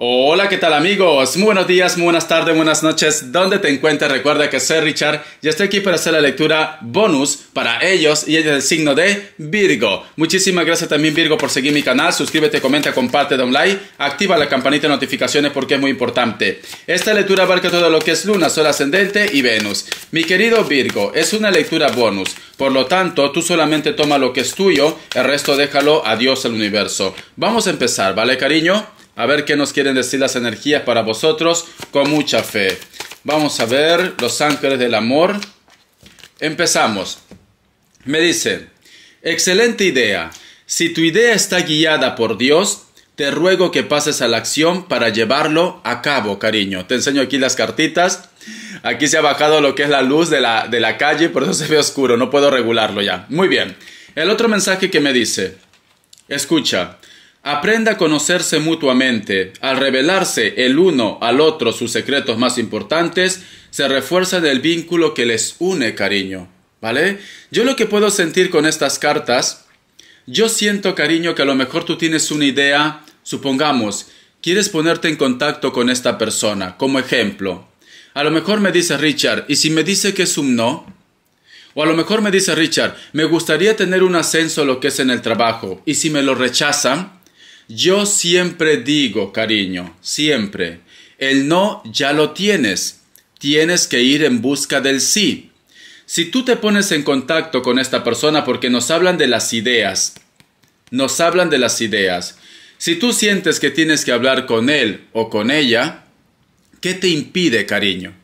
Hola, ¿qué tal amigos? Muy buenos días, muy buenas tardes, buenas noches. ¿Dónde te encuentras? Recuerda que soy Richard y estoy aquí para hacer la lectura bonus para ellos y es el signo de Virgo. Muchísimas gracias también Virgo por seguir mi canal. Suscríbete, comenta, comparte, da un like, activa la campanita de notificaciones porque es muy importante. Esta lectura abarca todo lo que es Luna, Sol ascendente y Venus. Mi querido Virgo, es una lectura bonus. Por lo tanto, tú solamente toma lo que es tuyo, el resto déjalo a Dios al universo. Vamos a empezar, ¿vale cariño? a ver qué nos quieren decir las energías para vosotros con mucha fe. Vamos a ver los ángeles del amor. Empezamos. Me dice, excelente idea. Si tu idea está guiada por Dios, te ruego que pases a la acción para llevarlo a cabo, cariño. Te enseño aquí las cartitas. Aquí se ha bajado lo que es la luz de la, calle, por eso se ve oscuro, no puedo regularlo ya. Muy bien. El otro mensaje que me dice, escucha, Aprenda a conocerse mutuamente. Al revelarse el uno al otro sus secretos más importantes, se refuerza el vínculo que les une cariño. ¿Vale? Yo lo que puedo sentir con estas cartas, yo siento cariño que a lo mejor tú tienes una idea, supongamos, quieres ponerte en contacto con esta persona, como ejemplo. A lo mejor me dice Richard, y si me dice que es un no, o a lo mejor me dice Richard, me gustaría tener un ascenso a lo que es en el trabajo, y si me lo rechazan, yo siempre digo, cariño, siempre, el no ya lo tienes, tienes que ir en busca del sí. Si tú te pones en contacto con esta persona porque nos hablan de las ideas, nos hablan de las ideas, si tú sientes que tienes que hablar con él o con ella, ¿qué te impide, cariño?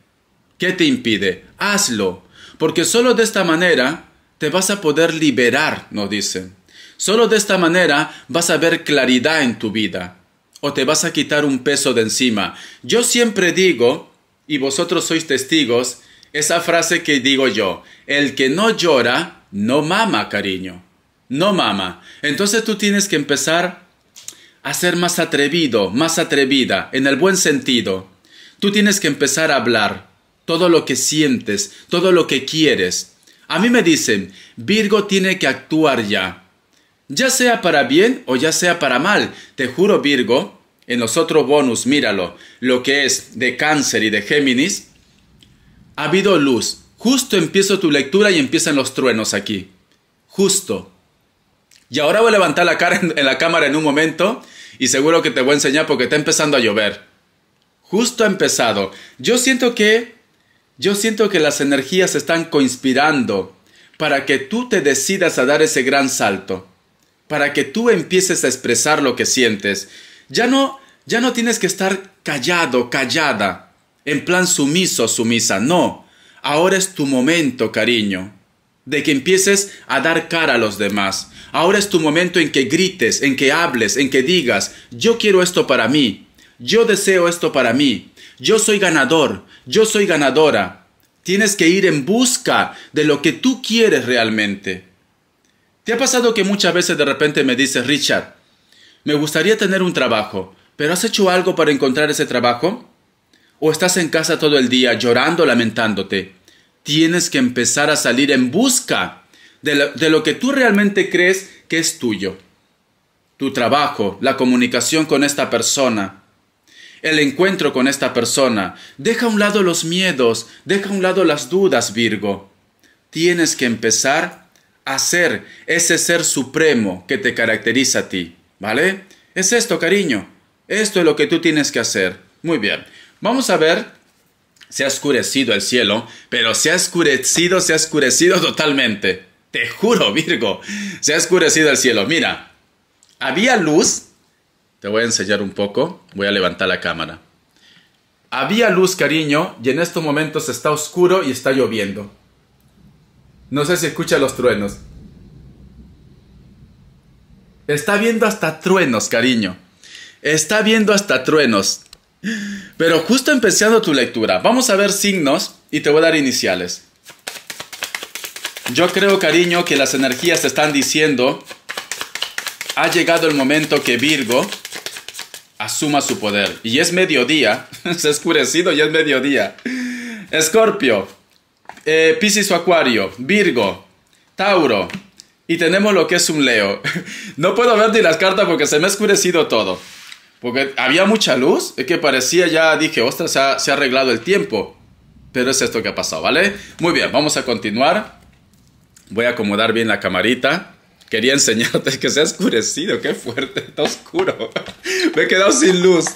¿Qué te impide? Hazlo, porque solo de esta manera te vas a poder liberar, nos dicen. Solo de esta manera vas a ver claridad en tu vida o te vas a quitar un peso de encima. Yo siempre digo, y vosotros sois testigos, esa frase que digo yo, el que no llora, no mama, cariño, no mama. Entonces tú tienes que empezar a ser más atrevido, más atrevida, en el buen sentido. Tú tienes que empezar a hablar todo lo que sientes, todo lo que quieres. A mí me dicen, Virgo tiene que actuar ya ya sea para bien o ya sea para mal. Te juro, Virgo, en los otros bonus, míralo, lo que es de Cáncer y de Géminis, ha habido luz. Justo empiezo tu lectura y empiezan los truenos aquí. Justo. Y ahora voy a levantar la cara en, la cámara en un momento y seguro que te voy a enseñar porque está empezando a llover. Justo ha empezado. Yo siento que yo siento que las energías están coinspirando para que tú te decidas a dar ese gran salto para que tú empieces a expresar lo que sientes. Ya no, ya no tienes que estar callado, callada, en plan sumiso, sumisa, no. Ahora es tu momento, cariño, de que empieces a dar cara a los demás. Ahora es tu momento en que grites, en que hables, en que digas, yo quiero esto para mí, yo deseo esto para mí, yo soy ganador, yo soy ganadora. Tienes que ir en busca de lo que tú quieres realmente. ¿Te ha pasado que muchas veces de repente me dices, Richard, me gustaría tener un trabajo, pero ¿has hecho algo para encontrar ese trabajo? ¿O estás en casa todo el día llorando, lamentándote? Tienes que empezar a salir en busca de, lo que tú realmente crees que es tuyo. Tu trabajo, la comunicación con esta persona, el encuentro con esta persona. Deja a un lado los miedos, deja a un lado las dudas, Virgo. Tienes que empezar Hacer ese ser supremo que te caracteriza a ti, ¿vale? Es esto, cariño. Esto es lo que tú tienes que hacer. Muy bien. Vamos a ver. Se ha oscurecido el cielo, pero se ha oscurecido, se ha oscurecido totalmente. Te juro, Virgo. Se ha oscurecido el cielo. Mira, había luz. Te voy a enseñar un poco. Voy a levantar la cámara. Había luz, cariño, y en estos momentos está oscuro y está lloviendo. No sé si escucha los truenos. Está viendo hasta truenos, cariño. Está viendo hasta truenos. Pero justo empezando tu lectura, vamos a ver signos y te voy a dar iniciales. Yo creo, cariño, que las energías están diciendo, ha llegado el momento que Virgo asuma su poder. Y es mediodía, se ha oscurecido y es mediodía. Escorpio, eh, Piscis o Acuario, Virgo, Tauro. Y tenemos lo que es un Leo. no puedo ver ni las cartas porque se me ha oscurecido todo. Porque había mucha luz, es que parecía ya, dije, ostras, se ha, se ha arreglado el tiempo. Pero es esto que ha pasado, ¿vale? Muy bien, vamos a continuar. Voy a acomodar bien la camarita quería enseñarte que se ha oscurecido, qué fuerte, está oscuro. me he quedado sin luz,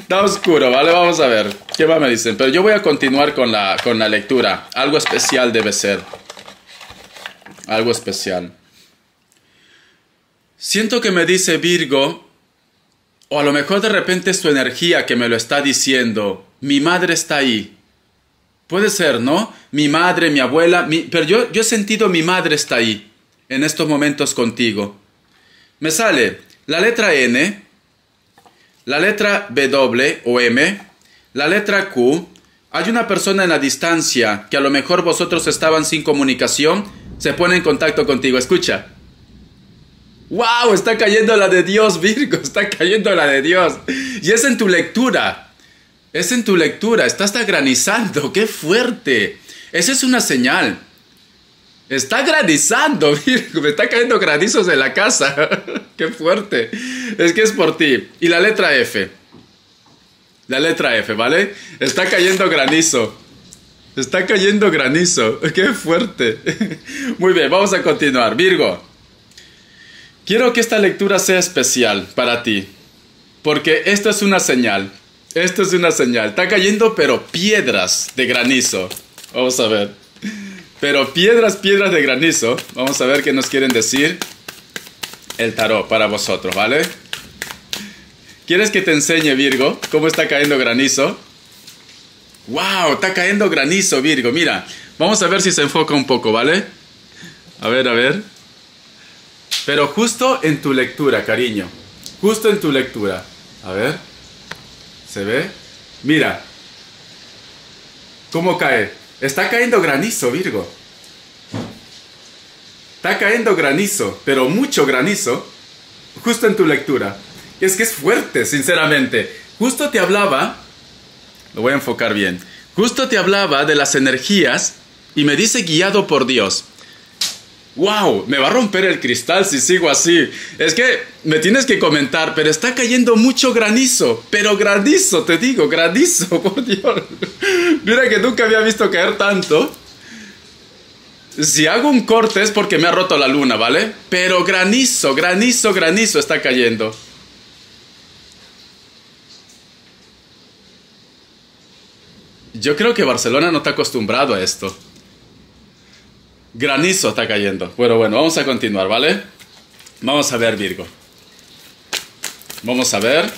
está oscuro, ¿vale? Vamos a ver, ¿qué más me dicen? Pero yo voy a continuar con la, con la lectura, algo especial debe ser, algo especial. Siento que me dice Virgo, o a lo mejor de repente es tu energía que me lo está diciendo, mi madre está ahí. Puede ser, ¿no? Mi madre, mi abuela, pero yo, yo he sentido mi madre está ahí en estos momentos contigo. Me sale la letra N, la letra W o M, la letra Q. Hay una persona en la distancia que a lo mejor vosotros estaban sin comunicación, se pone en contacto contigo. Escucha. ¡Wow! Está cayendo la de Dios, Virgo. Está cayendo la de Dios. Y es en tu lectura. Es en tu lectura. Estás agranizando. ¡Qué fuerte! Esa es una señal. Está granizando, Virgo! me está cayendo granizos en la casa. Qué fuerte. Es que es por ti. Y la letra F. La letra F, ¿vale? Está cayendo granizo. Está cayendo granizo. Qué fuerte. Muy bien, vamos a continuar. Virgo. Quiero que esta lectura sea especial para ti. Porque esta es una señal. Esta es una señal. Está cayendo, pero piedras de granizo. Vamos a ver. Pero piedras, piedras de granizo, vamos a ver qué nos quieren decir el tarot para vosotros, ¿vale? ¿Quieres que te enseñe, Virgo, cómo está cayendo granizo? ¡Wow! Está cayendo granizo, Virgo. Mira, vamos a ver si se enfoca un poco, ¿vale? A ver, a ver. Pero justo en tu lectura, cariño. Justo en tu lectura. A ver. ¿Se ve? Mira. ¿Cómo cae? Está cayendo granizo, Virgo. Está cayendo granizo, pero mucho granizo, justo en tu lectura. Es que es fuerte, sinceramente. Justo te hablaba, lo voy a enfocar bien, justo te hablaba de las energías y me dice guiado por Dios wow, me va a romper el cristal si sigo así. Es que me tienes que comentar, pero está cayendo mucho granizo, pero granizo, te digo, granizo, por Dios. Mira que nunca había visto caer tanto. Si hago un corte es porque me ha roto la luna, ¿vale? Pero granizo, granizo, granizo está cayendo. Yo creo que Barcelona no está acostumbrado a esto. Granizo está cayendo. Pero bueno, vamos a continuar, ¿vale? Vamos a ver, Virgo. Vamos a ver.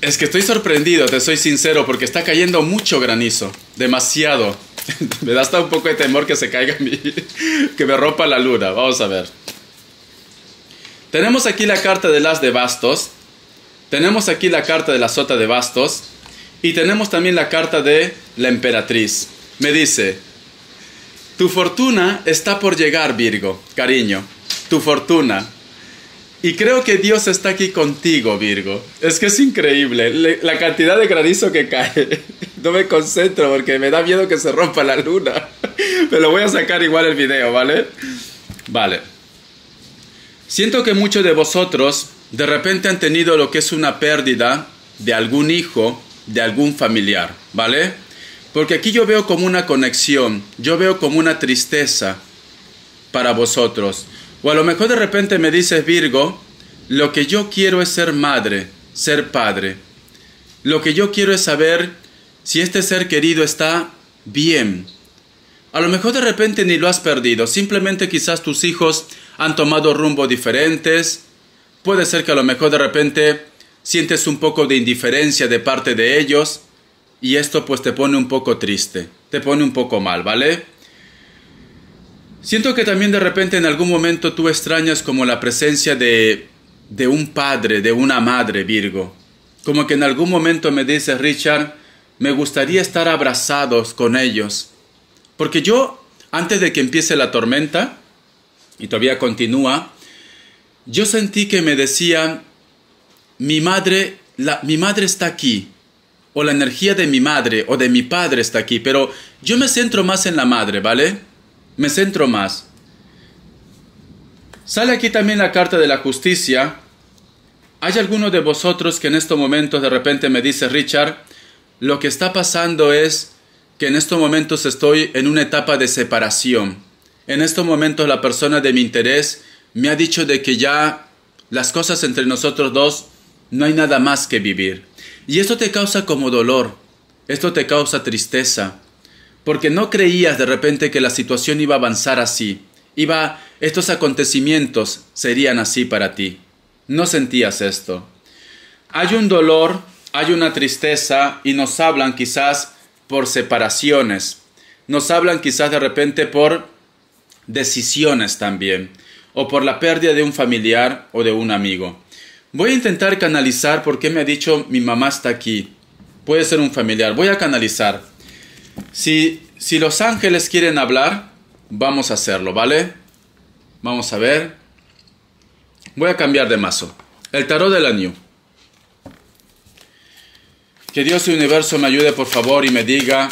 Es que estoy sorprendido, te soy sincero, porque está cayendo mucho granizo. Demasiado. me da hasta un poco de temor que se caiga mi... que me rompa la luna. Vamos a ver. Tenemos aquí la carta de las de bastos. Tenemos aquí la carta de la sota de bastos. Y tenemos también la carta de la emperatriz. Me dice, tu fortuna está por llegar, Virgo, cariño, tu fortuna. Y creo que Dios está aquí contigo, Virgo. Es que es increíble la cantidad de granizo que cae. No me concentro porque me da miedo que se rompa la luna. Pero voy a sacar igual el video, ¿vale? Vale. Siento que muchos de vosotros de repente han tenido lo que es una pérdida de algún hijo, de algún familiar, ¿vale? Porque aquí yo veo como una conexión, yo veo como una tristeza para vosotros. O a lo mejor de repente me dices, Virgo, lo que yo quiero es ser madre, ser padre. Lo que yo quiero es saber si este ser querido está bien. A lo mejor de repente ni lo has perdido, simplemente quizás tus hijos han tomado rumbo diferentes. Puede ser que a lo mejor de repente sientes un poco de indiferencia de parte de ellos y esto pues te pone un poco triste, te pone un poco mal, ¿vale? Siento que también de repente en algún momento tú extrañas como la presencia de, de un padre, de una madre, Virgo. Como que en algún momento me dices, Richard, me gustaría estar abrazados con ellos. Porque yo, antes de que empiece la tormenta, y todavía continúa, yo sentí que me decían, mi madre, la, mi madre está aquí, o la energía de mi madre o de mi padre está aquí, pero yo me centro más en la madre, ¿vale? Me centro más. Sale aquí también la carta de la justicia. ¿Hay alguno de vosotros que en estos momentos de repente me dice, Richard, lo que está pasando es que en estos momentos estoy en una etapa de separación? En estos momentos la persona de mi interés me ha dicho de que ya las cosas entre nosotros dos no hay nada más que vivir. Y esto te causa como dolor, esto te causa tristeza, porque no creías de repente que la situación iba a avanzar así, iba, estos acontecimientos serían así para ti. No sentías esto. Hay un dolor, hay una tristeza y nos hablan quizás por separaciones, nos hablan quizás de repente por decisiones también, o por la pérdida de un familiar o de un amigo. Voy a intentar canalizar porque me ha dicho mi mamá está aquí. Puede ser un familiar. Voy a canalizar. Si, si los ángeles quieren hablar, vamos a hacerlo, ¿vale? Vamos a ver. Voy a cambiar de mazo. El tarot del año. Que Dios y universo me ayude por favor y me diga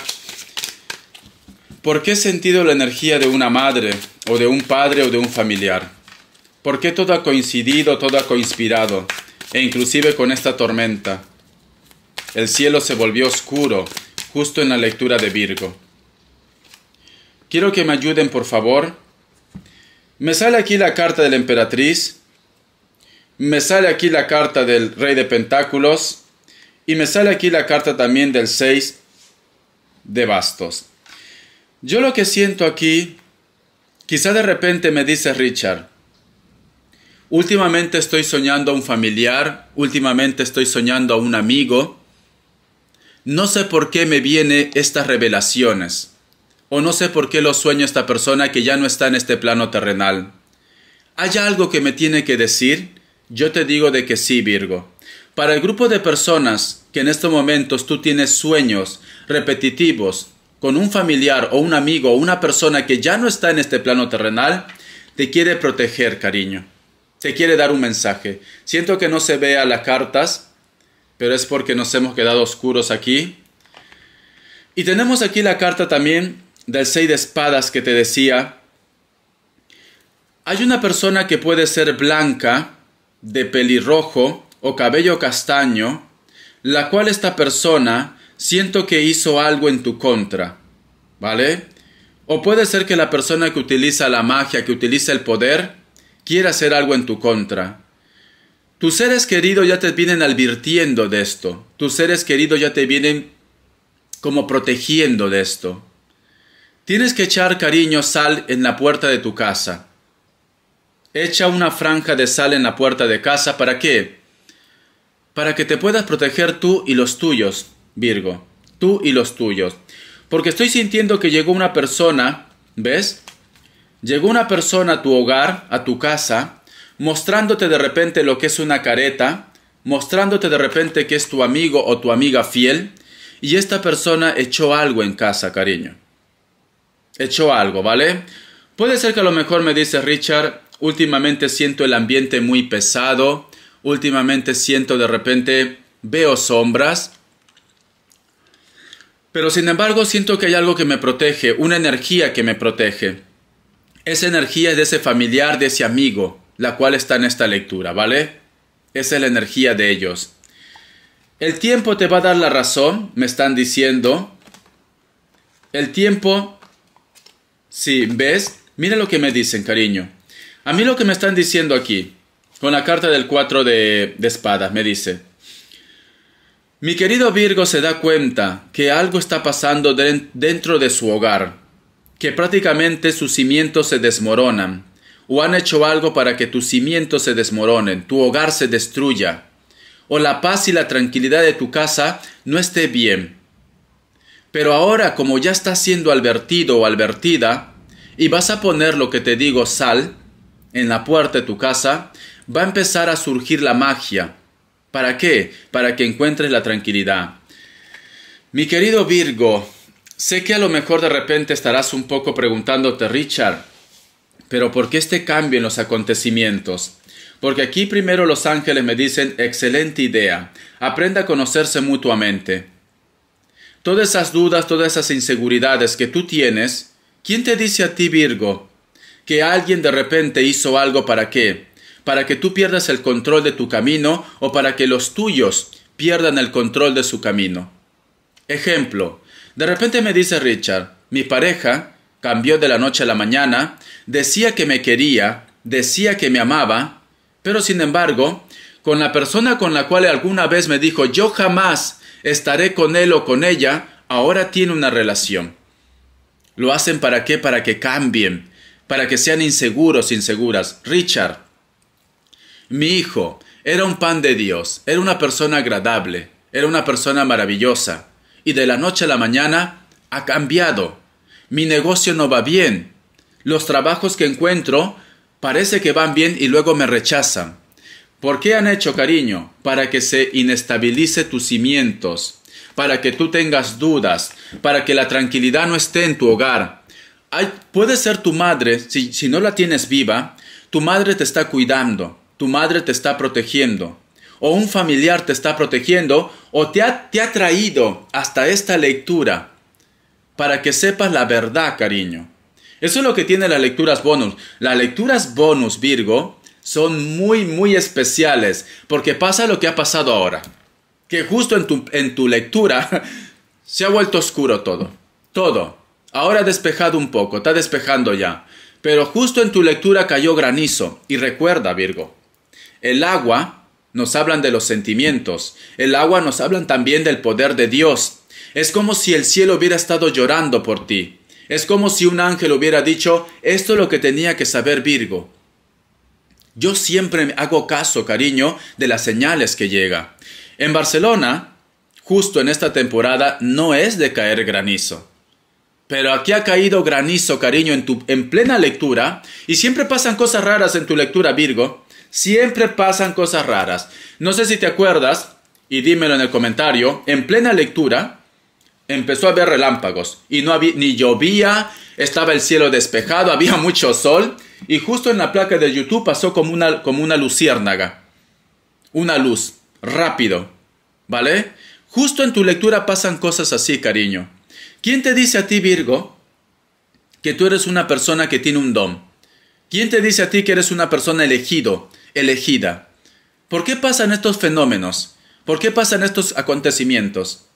por qué he sentido la energía de una madre o de un padre o de un familiar. ¿Por qué todo ha coincidido, todo ha coinspirado? E inclusive con esta tormenta. El cielo se volvió oscuro, justo en la lectura de Virgo. Quiero que me ayuden, por favor. Me sale aquí la carta de la emperatriz, me sale aquí la carta del rey de pentáculos y me sale aquí la carta también del 6 de bastos. Yo lo que siento aquí, quizá de repente me dice Richard, Últimamente estoy soñando a un familiar, últimamente estoy soñando a un amigo. No sé por qué me vienen estas revelaciones, o no sé por qué lo sueño esta persona que ya no está en este plano terrenal. ¿Hay algo que me tiene que decir? Yo te digo de que sí, Virgo. Para el grupo de personas que en estos momentos tú tienes sueños repetitivos con un familiar o un amigo o una persona que ya no está en este plano terrenal, te quiere proteger, cariño. Te quiere dar un mensaje. Siento que no se vea las cartas, pero es porque nos hemos quedado oscuros aquí. Y tenemos aquí la carta también del 6 de espadas que te decía. Hay una persona que puede ser blanca, de pelirrojo o cabello castaño, la cual esta persona siento que hizo algo en tu contra, ¿vale? O puede ser que la persona que utiliza la magia, que utiliza el poder, quiere hacer algo en tu contra, tus seres queridos ya te vienen advirtiendo de esto, tus seres queridos ya te vienen como protegiendo de esto. Tienes que echar cariño sal en la puerta de tu casa. Echa una franja de sal en la puerta de casa, ¿para qué? Para que te puedas proteger tú y los tuyos, Virgo, tú y los tuyos. Porque estoy sintiendo que llegó una persona, ¿ves? Llegó una persona a tu hogar, a tu casa, mostrándote de repente lo que es una careta, mostrándote de repente que es tu amigo o tu amiga fiel, y esta persona echó algo en casa, cariño. Echó algo, ¿vale? Puede ser que a lo mejor me dice Richard, últimamente siento el ambiente muy pesado, últimamente siento de repente, veo sombras, pero sin embargo siento que hay algo que me protege, una energía que me protege. Esa energía de ese familiar, de ese amigo, la cual está en esta lectura, ¿vale? Esa es la energía de ellos. El tiempo te va a dar la razón, me están diciendo. El tiempo, si sí, ves, mira lo que me dicen, cariño. A mí lo que me están diciendo aquí, con la carta del 4 de, espadas, me dice, mi querido Virgo se da cuenta que algo está pasando dentro de su hogar que prácticamente sus cimientos se desmoronan, o han hecho algo para que tus cimientos se desmoronen, tu hogar se destruya, o la paz y la tranquilidad de tu casa no esté bien. Pero ahora, como ya estás siendo advertido o advertida, y vas a poner lo que te digo sal en la puerta de tu casa, va a empezar a surgir la magia. ¿Para qué? Para que encuentres la tranquilidad. Mi querido Virgo, Sé que a lo mejor de repente estarás un poco preguntándote, Richard, pero ¿por qué este cambio en los acontecimientos? Porque aquí primero los ángeles me dicen, excelente idea, aprenda a conocerse mutuamente. Todas esas dudas, todas esas inseguridades que tú tienes, ¿quién te dice a ti, Virgo, que alguien de repente hizo algo para qué? Para que tú pierdas el control de tu camino o para que los tuyos pierdan el control de su camino. Ejemplo, de repente me dice Richard, mi pareja cambió de la noche a la mañana, decía que me quería, decía que me amaba, pero sin embargo, con la persona con la cual alguna vez me dijo yo jamás estaré con él o con ella, ahora tiene una relación. ¿Lo hacen para qué? Para que cambien, para que sean inseguros, inseguras. Richard, mi hijo, era un pan de Dios, era una persona agradable, era una persona maravillosa y de la noche a la mañana ha cambiado. Mi negocio no va bien. Los trabajos que encuentro parece que van bien y luego me rechazan. ¿Por qué han hecho cariño? Para que se inestabilice tus cimientos, para que tú tengas dudas, para que la tranquilidad no esté en tu hogar. puede ser tu madre, si, si no la tienes viva, tu madre te está cuidando, tu madre te está protegiendo, o un familiar te está protegiendo o te ha, te ha traído hasta esta lectura para que sepas la verdad, cariño. Eso es lo que tiene las lecturas bonus. Las lecturas bonus, Virgo, son muy, muy especiales porque pasa lo que ha pasado ahora. Que justo en tu, en tu lectura se ha vuelto oscuro todo. Todo. Ahora ha despejado un poco, está despejando ya. Pero justo en tu lectura cayó granizo. Y recuerda, Virgo, el agua nos hablan de los sentimientos, el agua nos hablan también del poder de Dios. Es como si el cielo hubiera estado llorando por ti. Es como si un ángel hubiera dicho, esto es lo que tenía que saber Virgo. Yo siempre hago caso, cariño, de las señales que llega. En Barcelona, justo en esta temporada, no es de caer granizo. Pero aquí ha caído granizo, cariño, en, tu, en plena lectura, y siempre pasan cosas raras en tu lectura, Virgo siempre pasan cosas raras. No sé si te acuerdas, y dímelo en el comentario, en plena lectura empezó a haber relámpagos y no había, ni llovía, estaba el cielo despejado, había mucho sol y justo en la placa de YouTube pasó como una, como una luciérnaga, una luz, rápido, ¿vale? Justo en tu lectura pasan cosas así, cariño. ¿Quién te dice a ti, Virgo, que tú eres una persona que tiene un don? ¿Quién te dice a ti que eres una persona elegido? elegida. ¿Por qué pasan estos fenómenos? ¿Por qué pasan estos acontecimientos?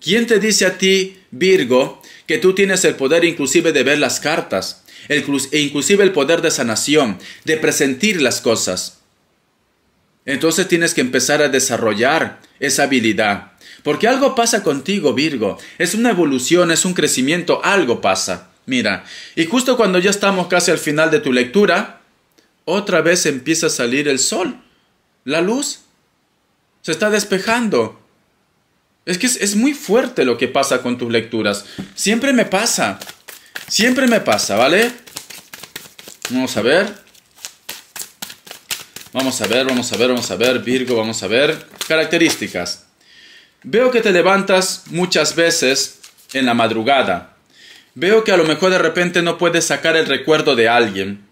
¿Quién te dice a ti, Virgo, que tú tienes el poder inclusive de ver las cartas, el, e inclusive el poder de sanación, de presentir las cosas? Entonces tienes que empezar a desarrollar esa habilidad. Porque algo pasa contigo, Virgo. Es una evolución, es un crecimiento, algo pasa. Mira, y justo cuando ya estamos casi al final de tu lectura, otra vez empieza a salir el sol, la luz. Se está despejando. Es que es, muy fuerte lo que pasa con tus lecturas. Siempre me pasa. Siempre me pasa, ¿vale? Vamos a ver. Vamos a ver, vamos a ver, vamos a ver, Virgo, vamos a ver. Características. Veo que te levantas muchas veces en la madrugada. Veo que a lo mejor de repente no puedes sacar el recuerdo de alguien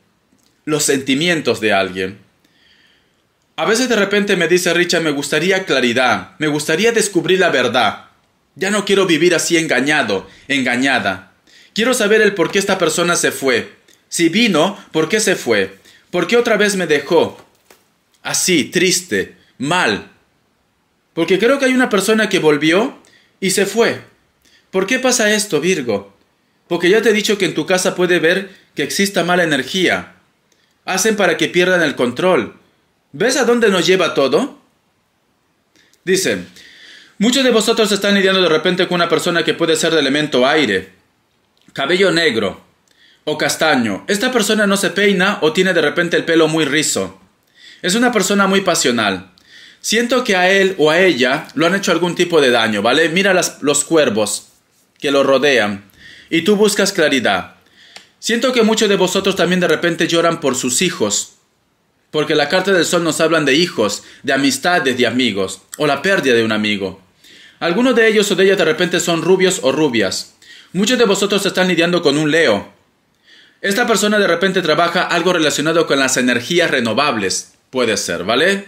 los sentimientos de alguien. A veces de repente me dice Richard, me gustaría claridad, me gustaría descubrir la verdad. Ya no quiero vivir así engañado, engañada. Quiero saber el por qué esta persona se fue. Si vino, ¿por qué se fue? ¿Por qué otra vez me dejó? Así, triste, mal. Porque creo que hay una persona que volvió y se fue. ¿Por qué pasa esto, Virgo? Porque ya te he dicho que en tu casa puede ver que exista mala energía hacen para que pierdan el control. ¿Ves a dónde nos lleva todo? Dice, muchos de vosotros están lidiando de repente con una persona que puede ser de elemento aire, cabello negro o castaño. Esta persona no se peina o tiene de repente el pelo muy rizo. Es una persona muy pasional. Siento que a él o a ella lo han hecho algún tipo de daño, ¿vale? Mira los cuervos que lo rodean y tú buscas claridad. Siento que muchos de vosotros también de repente lloran por sus hijos, porque la carta del sol nos hablan de hijos, de amistades, de amigos, o la pérdida de un amigo. Algunos de ellos o de ellas de repente son rubios o rubias. Muchos de vosotros están lidiando con un Leo. Esta persona de repente trabaja algo relacionado con las energías renovables. Puede ser, ¿vale?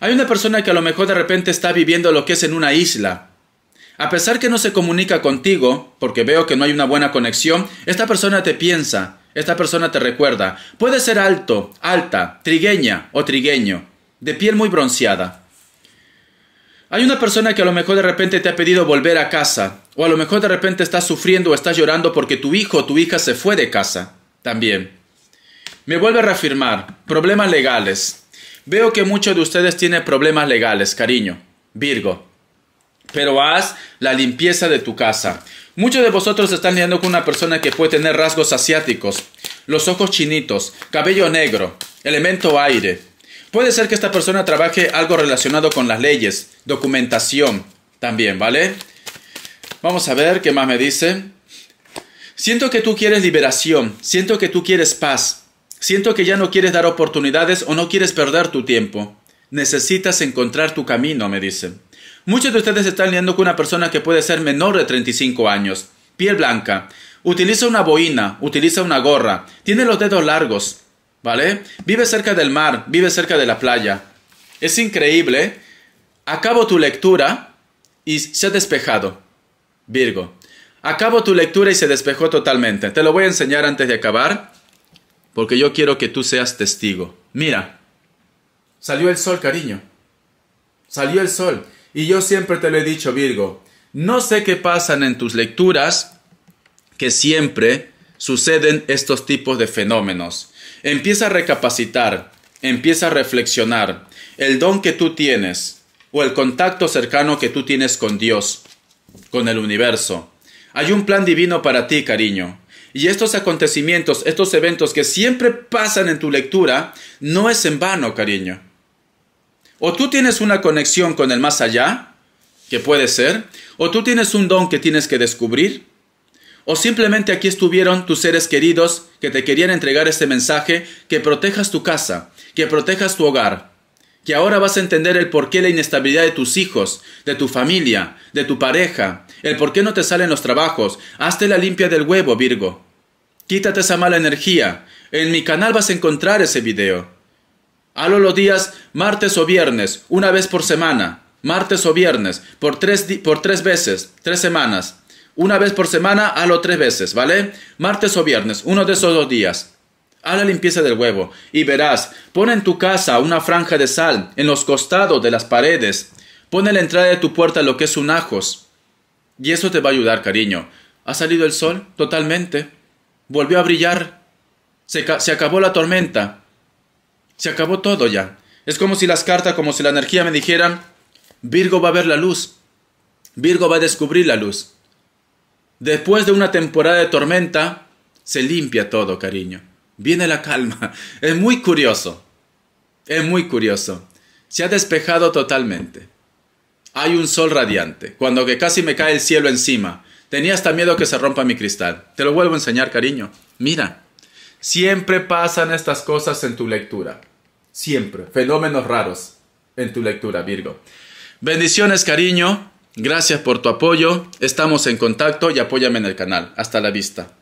Hay una persona que a lo mejor de repente está viviendo lo que es en una isla, a pesar que no se comunica contigo, porque veo que no hay una buena conexión, esta persona te piensa, esta persona te recuerda. Puede ser alto, alta, trigueña o trigueño, de piel muy bronceada. Hay una persona que a lo mejor de repente te ha pedido volver a casa, o a lo mejor de repente estás sufriendo o estás llorando porque tu hijo o tu hija se fue de casa. También. Me vuelve a reafirmar, problemas legales. Veo que muchos de ustedes tienen problemas legales, cariño. Virgo pero haz la limpieza de tu casa. Muchos de vosotros están lidiando con una persona que puede tener rasgos asiáticos, los ojos chinitos, cabello negro, elemento aire. Puede ser que esta persona trabaje algo relacionado con las leyes, documentación también, ¿vale? Vamos a ver qué más me dice. Siento que tú quieres liberación, siento que tú quieres paz, siento que ya no quieres dar oportunidades o no quieres perder tu tiempo. Necesitas encontrar tu camino, me dice. Muchos de ustedes están leyendo con una persona que puede ser menor de 35 años, piel blanca, utiliza una boina, utiliza una gorra, tiene los dedos largos, ¿vale? Vive cerca del mar, vive cerca de la playa. Es increíble. Acabo tu lectura y se ha despejado. Virgo. Acabo tu lectura y se despejó totalmente. Te lo voy a enseñar antes de acabar, porque yo quiero que tú seas testigo. Mira, salió el sol, cariño. Salió el sol. Y yo siempre te lo he dicho, Virgo, no sé qué pasan en tus lecturas, que siempre suceden estos tipos de fenómenos. Empieza a recapacitar, empieza a reflexionar. El don que tú tienes o el contacto cercano que tú tienes con Dios, con el universo. Hay un plan divino para ti, cariño. Y estos acontecimientos, estos eventos que siempre pasan en tu lectura, no es en vano, cariño. O tú tienes una conexión con el más allá, que puede ser, o tú tienes un don que tienes que descubrir, o simplemente aquí estuvieron tus seres queridos que te querían entregar este mensaje, que protejas tu casa, que protejas tu hogar, que ahora vas a entender el por qué la inestabilidad de tus hijos, de tu familia, de tu pareja, el por qué no te salen los trabajos, hazte la limpia del huevo, Virgo. Quítate esa mala energía. En mi canal vas a encontrar ese video. Halo los días martes o viernes, una vez por semana. Martes o viernes, por tres, por tres veces, tres semanas. Una vez por semana, halo tres veces, ¿vale? Martes o viernes, uno de esos dos días. Haz la limpieza del huevo y verás, pon en tu casa una franja de sal en los costados de las paredes. Pon en la entrada de tu puerta lo que es un ajos. Y eso te va a ayudar, cariño. ¿Ha salido el sol? Totalmente. Volvió a brillar. se acabó la tormenta. Se acabó todo ya. Es como si las cartas, como si la energía me dijeran, Virgo va a ver la luz. Virgo va a descubrir la luz. Después de una temporada de tormenta, se limpia todo, cariño. Viene la calma. Es muy curioso. Es muy curioso. Se ha despejado totalmente. Hay un sol radiante. Cuando que casi me cae el cielo encima. Tenía hasta miedo que se rompa mi cristal. Te lo vuelvo a enseñar, cariño. Mira. Siempre pasan estas cosas en tu lectura siempre. Fenómenos raros en tu lectura, Virgo. Bendiciones, cariño. Gracias por tu apoyo. Estamos en contacto y apóyame en el canal. Hasta la vista.